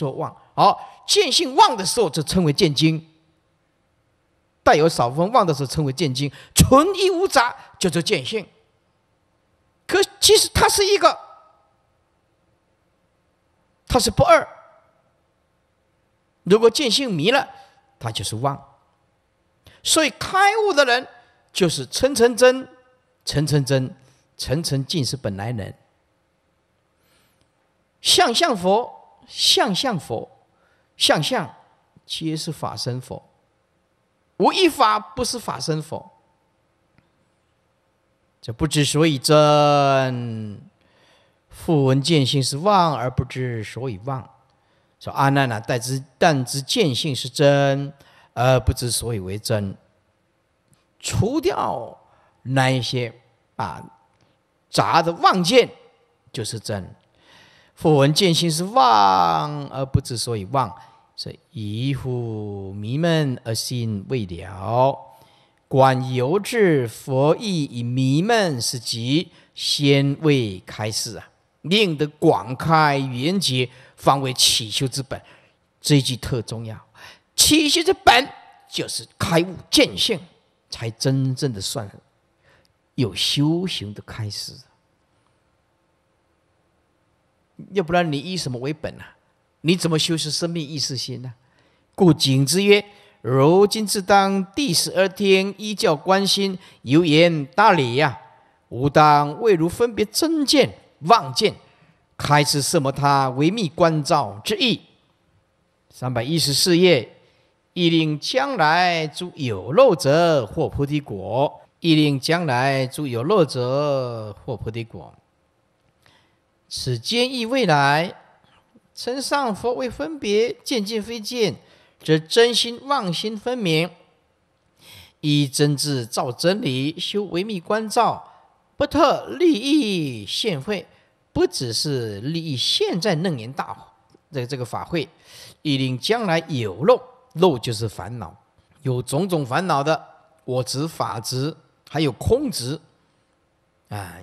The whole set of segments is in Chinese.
说妄，好见性妄的时候，就称为见经。带有少分妄的时候，称为见经，纯一无杂，叫做见性。可其实它是一个，它是不二。如果见性迷了，它就是妄。所以开悟的人，就是层层真，层层真，层层净，是本来人，相相佛。相相佛，相相皆是法身佛，无一法不是法身佛。这不知所以真，复闻见性是妄而不知所以妄，说阿难呐，但知但知见性是真，而不知所以为真。除掉那一些啊杂的妄见，就是真。佛闻见性是忘而不知所以忘，所以一呼迷闷而心未了，观犹至佛意以迷闷是即先未开示啊，令得广开圆结，方为起修之本，这一句特重要，起修之本就是开悟见性，才真正的算有修行的开始。要不然你以什么为本呢？你怎么修持生命意识心呢？故景之曰：如今自当第十二天依教观心，犹言大理呀。吾当为汝分别真见妄见，开示什么他为密观照之意。三百一十四页，亦令将来诸有漏者获菩提果；亦令将来诸有漏者获菩提果。此间亦未来，成上佛未分别，渐进非见，则真心妄心分明，以真智照真理，修维密观照，不特利益现会，不只是利益现在。楞严大，这这个法会，亦定将来有漏，漏就是烦恼，有种种烦恼的，我执法执，还有空执，啊，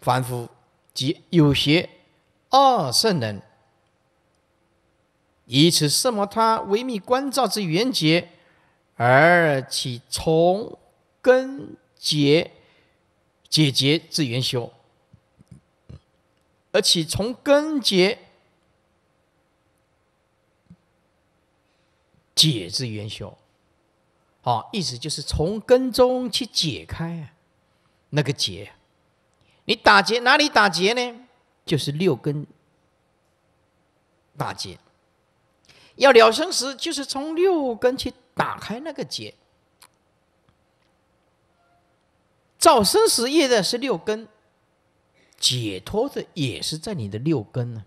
凡夫。即有邪二圣人，以此圣魔他微密观照之缘结，而起从根结解结之缘修，而起从根结解之缘修。好，意思就是从根中去解开那个结。你打结哪里打结呢？就是六根打结。要了生死，就是从六根去打开那个结。造生死业的是六根，解脱的也是在你的六根呢。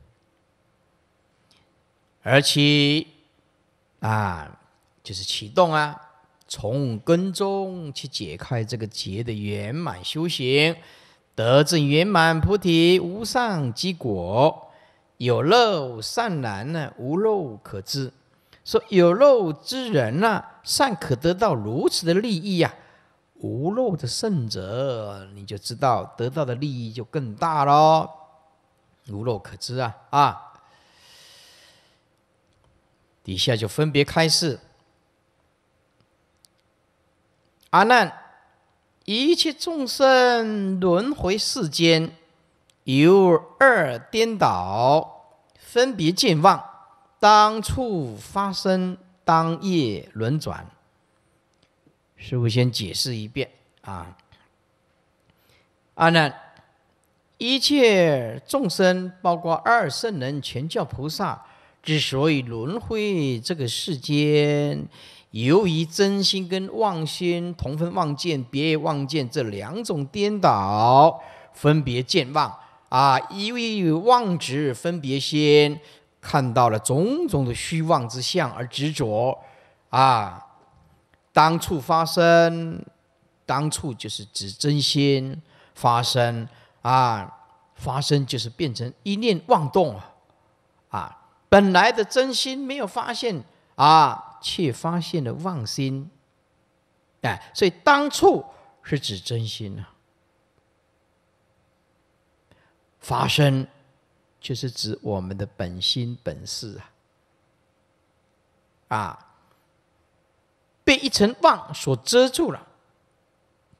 而且，啊，就是启动啊，从根中去解开这个结的圆满修行。得证圆满菩提无上之果，有漏善男呢无漏可知，说有漏之人呢善可得到如此的利益呀，无漏的圣者你就知道得到的利益就更大喽，无漏可知啊啊，底下就分别开示，阿难。一切众生轮回世间，由二颠倒，分别见望，当处发生，当夜轮转。师傅先解释一遍啊。阿难，一切众生，包括二圣人、全教菩萨，之所以轮回这个世间。由于真心跟妄心同分妄见、别妄见这两种颠倒，分别见妄啊，依于妄执分别心，看到了种种的虚妄之相而执着啊。当处发生，当处就是指真心发生啊，发生就是变成一念妄动啊。啊，本来的真心没有发现啊。却发现了妄心，哎，所以当处是指真心呢。发生就是指我们的本心本事啊，啊，被一层妄所遮住了，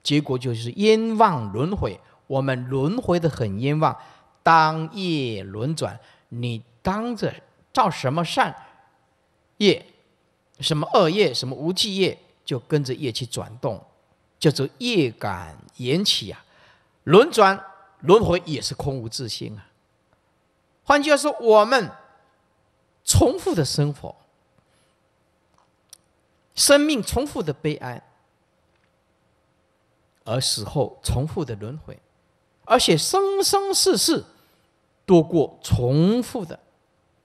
结果就是冤妄轮回。我们轮回的很冤枉，当业轮转，你当着造什么善业？什么业？什么无忌业？就跟着业去转动，叫做业感缘起啊。轮转轮回也是空无自性啊。换句话说，我们重复的生活，生命重复的悲哀，而死后重复的轮回，而且生生世世多过重复的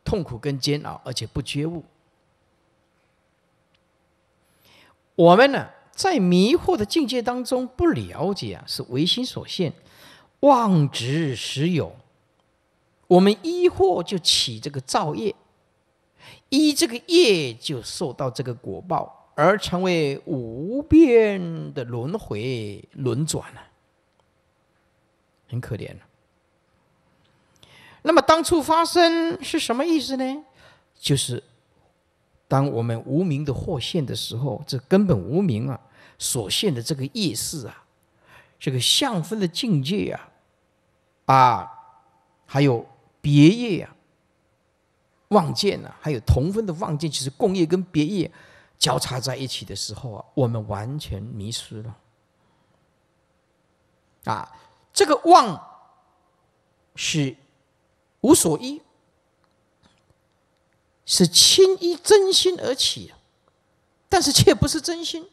痛苦跟煎熬，而且不觉悟。我们呢，在迷惑的境界当中不了解啊，是唯心所现，妄执实有。我们依惑就起这个造业，依这个业就受到这个果报，而成为无边的轮回轮转了，很可怜了。那么当初发生是什么意思呢？就是。当我们无名的惑现的时候，这根本无名啊，所现的这个意识啊，这个相分的境界啊，啊，还有别业啊，妄见啊，还有同分的妄见，其实共业跟别业交叉在一起的时候啊，我们完全迷失了。啊，这个妄是无所依。是亲依真心而起，但是却不是真心。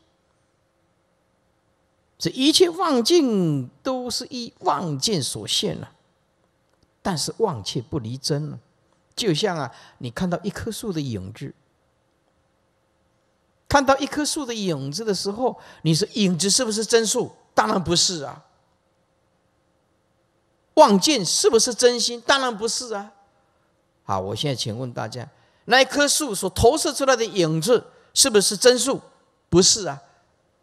这一切妄境都是依妄见所现了，但是妄却不离真了。就像啊，你看到一棵树的影子，看到一棵树的影子的时候，你说影子是不是真树？当然不是啊。妄见是不是真心？当然不是啊。好，我现在请问大家。那一棵树所投射出来的影子是不是真树？不是啊，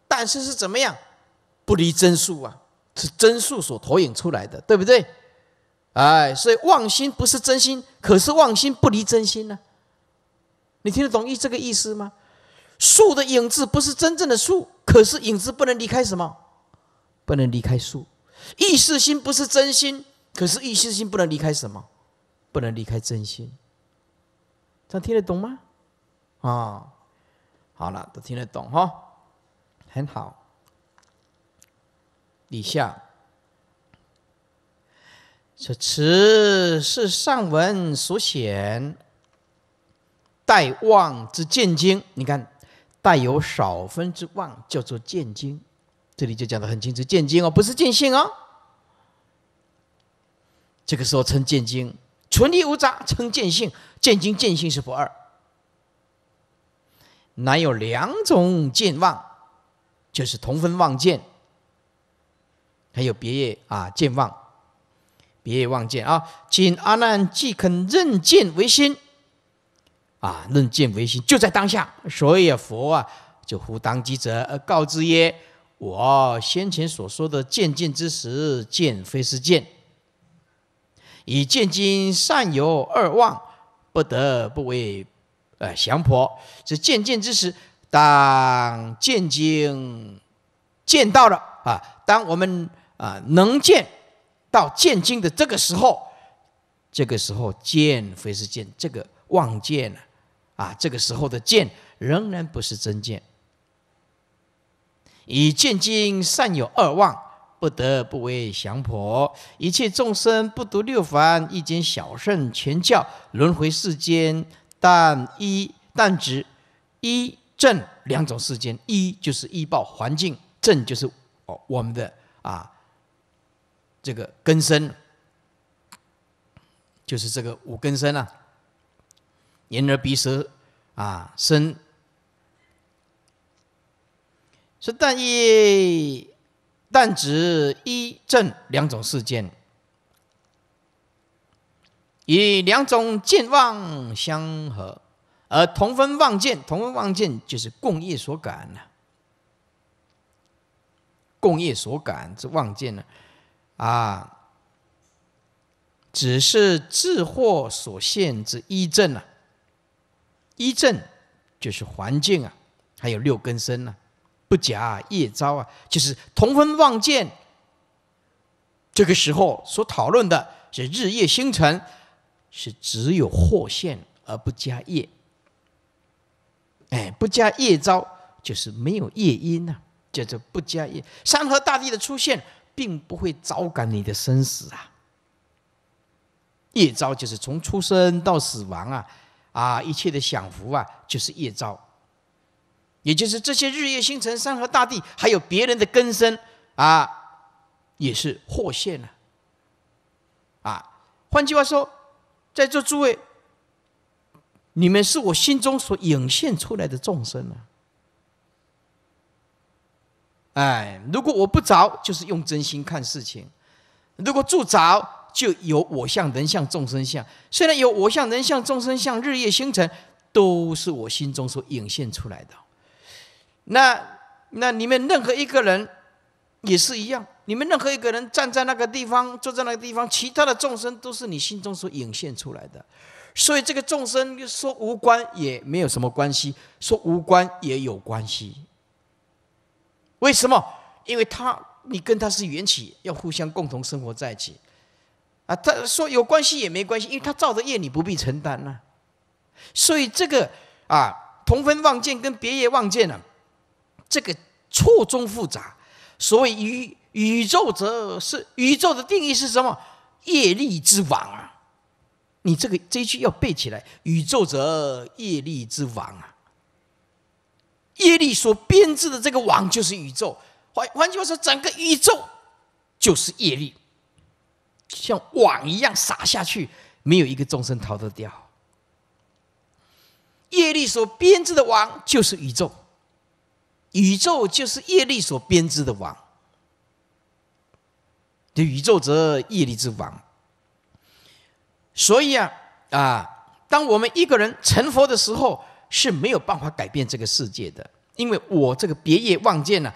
但是是怎么样？不离真树啊，是真树所投影出来的，对不对？哎，所以妄心不是真心，可是妄心不离真心呢？你听得懂意这个意思吗？树的影子不是真正的树，可是影子不能离开什么？不能离开树。意识心不是真心，可是意识心不能离开什么？不能离开真心。这听得懂吗？啊，好了，都听得懂哈，很好。以下此持是上文所显，待望之见经。你看，带有少分之望，叫做见经。这里就讲的很清楚，见经哦，不是见性哦。这个时候称见经。纯利无杂，称见性；见精见性是不二，乃有两种见望，就是同分望见，还有别业啊见望，别业望见啊。今阿难既肯认见为心，啊，认见为心就在当下，所以佛啊就呼当机者而告之曰：我先前所说的见见之时，见非是见。以见经善有二望，不得不为，呃，降婆。这见见之时，当见经见到了啊！当我们啊能见到见经的这个时候，这个时候见非是见，这个望见了啊，这个时候的见仍然不是真见。以见经善有二望。不得不为降婆，一切众生不读六凡一经小圣全教轮回世间，但一但只一正两种世间，一就是一报环境，正就是哦我们的啊这个根身，就是这个五根身啊，眼耳鼻舌啊身，说但一。但只一正两种事件，以两种见望相合，而同分望见，同分望见就是共业所感了。共业所感之望见呢，啊，只是智惑所现之一正啊。一正就是环境啊，还有六根身呢。不假夜招啊，就是同分望见。这个时候所讨论的是日夜星辰，是只有祸现而不加夜。哎，不加夜招就是没有夜阴呐，叫做不加夜。山河大地的出现，并不会招感你的生死啊。夜招就是从出生到死亡啊，啊，一切的享福啊，就是夜招。也就是这些日月星辰山河大地，还有别人的根生啊，也是现现了。啊，换句话说，在座诸位，你们是我心中所引现出来的众生啊。哎，如果我不着，就是用真心看事情；如果住着，就有我相人相众生相。虽然有我相人相众生相，日夜星辰都是我心中所引现出来的。那那你们任何一个人也是一样，你们任何一个人站在那个地方，坐在那个地方，其他的众生都是你心中所涌现出来的。所以这个众生说无关也没有什么关系，说无关也有关系。为什么？因为他你跟他是缘起，要互相共同生活在一起。啊，他说有关系也没关系，因为他造的业你不必承担呐。所以这个啊，同分望见跟别业望见呢？这个错综复杂，所谓宇宇宙者是宇宙的定义是什么？业力之王啊！你这个这一句要背起来，宇宙者业力之王啊！业力所编制的这个网就是宇宙，换句话说，整个宇宙就是业力，像网一样撒下去，没有一个众生逃得掉。业力所编制的网就是宇宙。宇宙就是业力所编织的网，这宇宙则业力之网。所以啊啊，当我们一个人成佛的时候，是没有办法改变这个世界的，因为我这个别业妄见呢，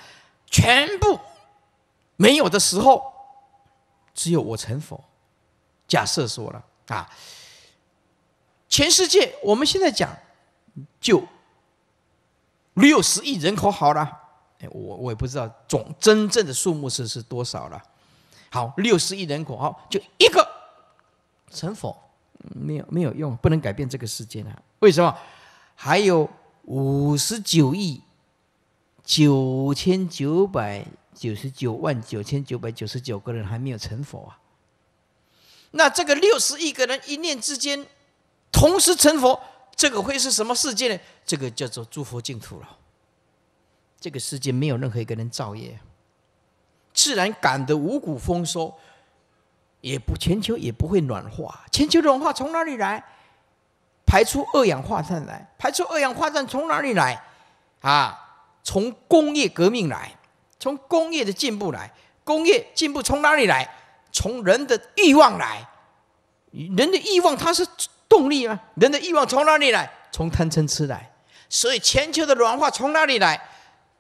全部没有的时候，只有我成佛。假设说了啊，全世界我们现在讲就。六十亿人口好了，哎，我我也不知道总真正的数目是是多少了。好，六十亿人口哦，就一个成佛，没有没有用，不能改变这个世界啊。为什么？还有五十九亿九千九百九十九万九千九百九十九个人还没有成佛啊？那这个六十亿个人一念之间同时成佛？这个会是什么世界呢？这个叫做诸佛净土了。这个世界没有任何一个人造业，自然感得五谷丰收，也不全球也不会暖化。全球暖化从哪里来？排出二氧化碳来，排出二氧化碳从哪里来？啊，从工业革命来，从工业的进步来，工业进步从哪里来？从人的欲望来，人的欲望它是。动力吗？人的欲望从哪里来？从贪嗔痴来。所以全球的软化从哪里来？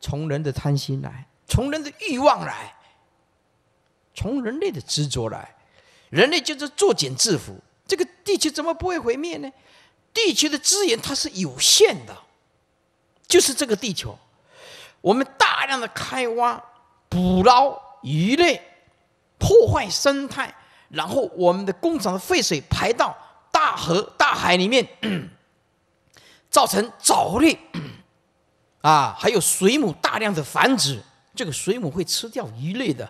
从人的贪心来，从人的欲望来，从人类的执着来。人类就是作茧自缚。这个地球怎么不会毁灭呢？地球的资源它是有限的，就是这个地球，我们大量的开挖、捕捞鱼类，破坏生态，然后我们的工厂的废水排到。大河、大海里面，造成藻类 啊，还有水母大量的繁殖。这个水母会吃掉鱼类的，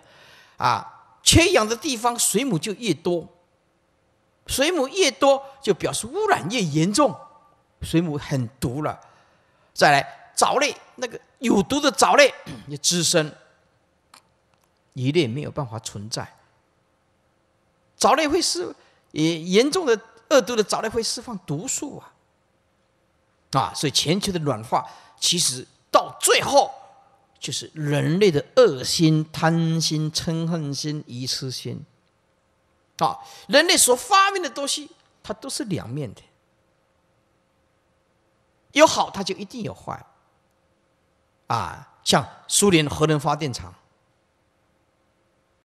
啊，缺氧的地方水母就越多，水母越多就表示污染越严重。水母很毒了，再来藻类那个有毒的藻类 也滋生，鱼类没有办法存在，藻类会是也严重的。恶毒的藻类会释放毒素啊，啊，所以全球的暖化其实到最后就是人类的恶心、贪心、嗔恨心、疑痴心啊。人类所发明的东西，它都是两面的，有好，它就一定有坏。啊，像苏联核能发电厂。